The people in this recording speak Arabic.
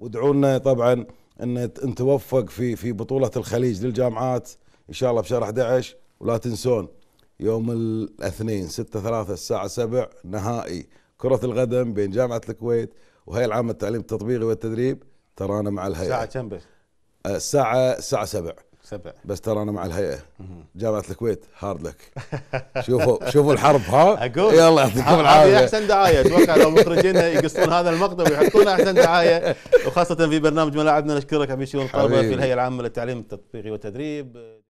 وادعوا لنا طبعا ان نتوفق في في بطوله الخليج للجامعات ان شاء الله بشهر 11 ولا تنسون يوم الاثنين 6 3 الساعه 7 نهائي كره القدم بين جامعه الكويت وهي العامه التعليم التطبيقي والتدريب ترانا مع الهيئه الساعه كم بس؟ آه، الساعه الساعه 7 سبع بس ترى انا مع الهيئه جامعه الكويت هارد لك شوفوا شوفوا الحرب ها اقول يلا يعطيكم العافيه احسن دعايه اتوقع لو مخرجينها يقصون هذا المقطع ويحطون احسن دعايه وخاصه في برنامج ملاعبنا نشكرك عمي شيرون الطلبه في الهيئه العامه للتعليم التطبيقي والتدريب